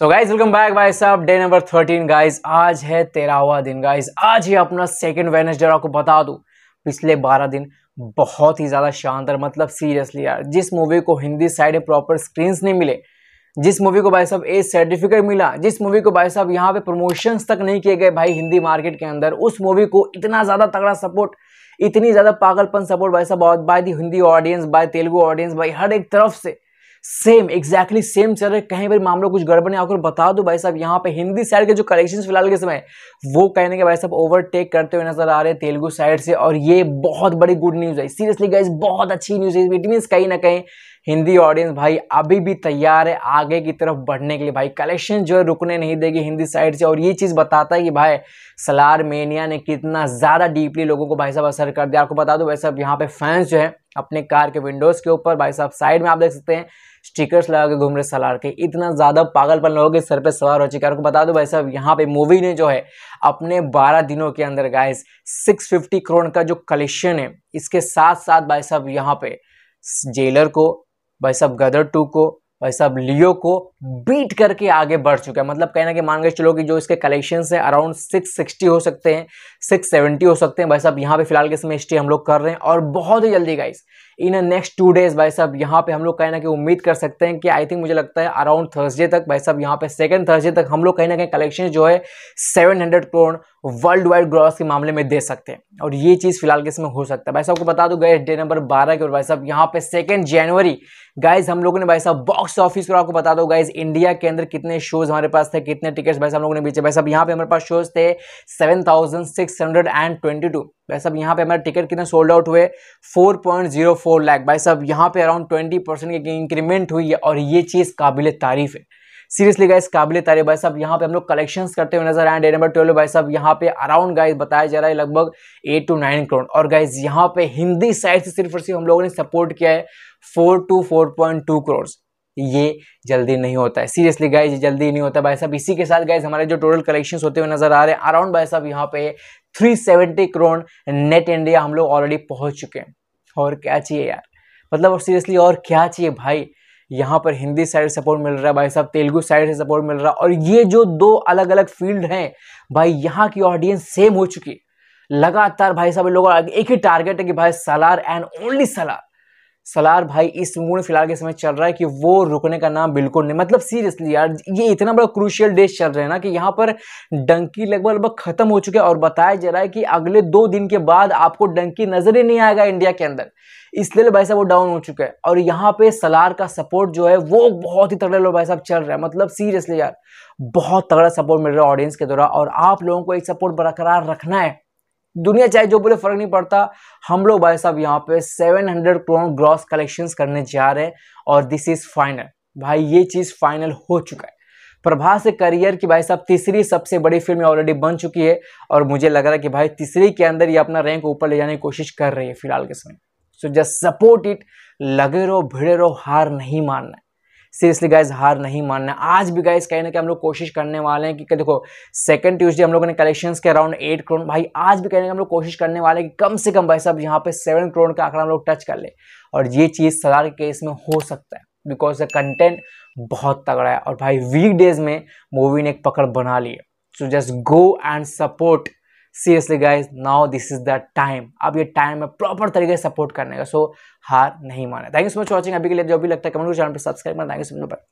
so guys welcome back भाई साहब day number thirteen guys आज है तेरहवा दिन गाइज आज ही अपना सेकेंड वेनेसडे आपको बता दूँ पिछले बारह दिन बहुत ही ज़्यादा शानदार मतलब सीरियसली यार जिस मूवी को हिंदी साइड में प्रॉपर स्क्रीन्स नहीं मिले जिस मूवी को भाई साहब ए सर्टिफिकेट मिला जिस मूवी को भाई साहब यहाँ पे प्रमोशंस तक नहीं किए गए भाई हिंदी मार्केट के अंदर उस मूवी को इतना ज़्यादा तगड़ा सपोर्ट इतनी ज़्यादा पागलपन सपोर्ट भाई साहब by the Hindi audience by Telugu audience भाई हर एक तरफ से सेम एग्जैक्टली सेम चल रहे कहीं भाई मामला कुछ गड़बड़ आकर बता दो भाई साहब यहाँ पे हिंदी साइड के जो कलेक्शन फिलहाल के समय वो कहने के भाई साहब ओवरटेक करते हुए नजर आ रहे हैं तेलुगु साइड से और ये बहुत बड़ी गुड न्यूज़ है सीरियसली गाइज बहुत अच्छी न्यूज़ है इट मीन कहीं ना कहीं हिंदी ऑडियंस भाई अभी भी तैयार है आगे की तरफ बढ़ने के लिए भाई कलेक्शन जो है रुकने नहीं देगी हिंदी साइड से और ये चीज़ बताता है कि भाई सलार मेनिया ने कितना ज़्यादा डीपली लोगों को भाई साहब असर कर दिया आपको बता दो भाई साहब यहाँ पे फैंस जो है अपने कार के विंडोज़ के ऊपर भाई साहब साइड में आप देख सकते हैं स्टिकर्स लगा के घूम रहे सलार के इतना ज़्यादा पागलपन लोगों के सर पे सवार हो चुके हैं आपको बता दो भाई साहब यहाँ पे मूवी ने जो है अपने 12 दिनों के अंदर गाइस 650 करोड़ का जो कलेक्शन है इसके साथ साथ भाई साहब यहाँ पे जेलर को भाई साहब गदर टू को भाई साहब लियो को बीट करके आगे बढ़ चुका है मतलब कहना ना मान के चलो कि जो इसके कलेक्शन है अराउंड 660 हो सकते हैं 670 हो सकते हैं भाई साहब यहाँ पे फिलहाल के समय स्टे हम लोग कर रहे हैं और बहुत ही जल्दी guys in next two days भाई साहब यहाँ पे हम लोग कहना ना उम्मीद कर सकते हैं कि आई थिंक मुझे लगता है अराउंड थर्सडे तक भाई साहब यहाँ पे सेकंड थर्सडे तक हम लोग कहीं ना कहीं कलेक्शन जो है seven crore worldwide gross के मामले में दे सकते हैं और ये चीज़ फिलहाल के इसमें हो सकता है भाई साहब को बता दो गए डे नंबर बारह के और भाई साहब यहाँ पे सेकेंड जनवरी गाइज हम लोगों ने भाई साहब बॉक्स ऑफिस और आपको बता दो गाइज इंडिया के अंदर कितने शोज हमारे पास थे कितने टिकट्स भाई साहब हम लोगों ने बेचे भाई साहब यहाँ पे हमारे पास शोज थे seven thousand six hundred and twenty two भाई साहब यहाँ पे हमारे टिकट कितने सोल्ड आउट हुए four point zero four lakh भाई साहब यहाँ पे अराउंड ट्वेंटी परसेंट की इंक्रीमेंट हुई है और ये चीज़ काबिल तारीफ है सीरियसली गाइस काबिल तारे भाई साहब यहाँ पे हम लोग कलेक्शन करते हुए नजर आए डे नंबर ट्वेल्व भाई साहब यहाँ पे अराउंड गाइस बताया जा रहा है लगभग एट टू नाइन करोड़ और गाइज यहाँ पे हिंदी साइड से सिर्फ और सिर्फ हम लोगों ने सपोर्ट किया है four two four point two crore ये जल्दी नहीं होता है सीरियसली गाइज जल्दी नहीं होता भाई साहब इसी के साथ गाइज हमारे जो टोटल कलेक्शन होते हुए नजर आ रहे हैं अराउंड भाई साहब यहाँ पे 370 करोड़ नेट इंडिया हम लोग ऑलरेडी पहुंच चुके हैं और क्या चाहिए यार मतलब सीरियसली और क्या चाहिए भाई यहाँ पर हिंदी साइड सपोर्ट मिल रहा है भाई साहब तेलुगु साइड से सपोर्ट मिल रहा है और ये जो दो अलग अलग फील्ड हैं भाई यहाँ की ऑडियंस सेम हो चुकी लगातार भाई साहब लोगों का एक ही टारगेट है कि भाई सलार एंड ओनली सलार सलार भाई इस मूड फिलहाल के समय चल रहा है कि वो रुकने का नाम बिल्कुल नहीं मतलब सीरियसली यार ये इतना बड़ा क्रूशियल डेज चल रहा है ना कि यहाँ पर डंकी लगभग लगभग खत्म हो चुके है और बताया जा रहा है कि अगले दो दिन के बाद आपको डंकी नजर ही नहीं आएगा इंडिया के अंदर इसलिए भाई साहब वो डाउन हो चुका है और यहाँ पे सलार का सपोर्ट जो है वो बहुत ही तगड़ा लोग भाई साहब चल रहा है मतलब सीरियसली यार बहुत तगड़ा सपोर्ट मिल रहा है ऑडियंस के द्वारा और आप लोगों को एक सपोर्ट बरकरार रखना है दुनिया चाहे जो बोले फर्क नहीं पड़ता हम लोग भाई साहब यहाँ पे 700 करोड़ ग्रॉस कलेक्शन करने जा रहे हैं और दिस इज फाइनल भाई ये चीज़ फाइनल हो चुका है प्रभा से करियर की भाई साहब तीसरी सबसे बड़ी फिल्म ऑलरेडी बन चुकी है और मुझे लग रहा है कि भाई तीसरी के अंदर ये अपना रैंक ऊपर ले जाने की कोशिश कर रही है फिलहाल के समय सो जस्ट सपोर्ट इट लगे रहो भिड़े रहो हार नहीं मानना है सीरियसली गाइज हार नहीं मानना आज भी गाइज कहीं ना कहीं हम लोग कोशिश करने वाले हैं कि देखो सेकंड ट्यूजडे हम लोगों ने कलेक्शन के अराउंड एट करोड़ भाई आज भी कहीं ना हम लोग कोशिश करने वाले हैं कि कम से कम भाई साहब यहाँ पे सेवन करोड़ का आंकड़ा हम लोग टच कर ले और ये चीज़ सलार के केस में हो सकता है बिकॉज द कंटेंट बहुत तगड़ा है और भाई वीक डेज में मूवी ने एक पकड़ बना ली है so just go and support seriously guys now this is the time अब ये टाइम है प्रॉपर तरीके से सपोर्ट करने का सो हार नहीं माना thank you so much watching अभी के लिए जो भी लगता है कमेंट चैनल पर सब्सक्राइब करना थैंक यू सो मच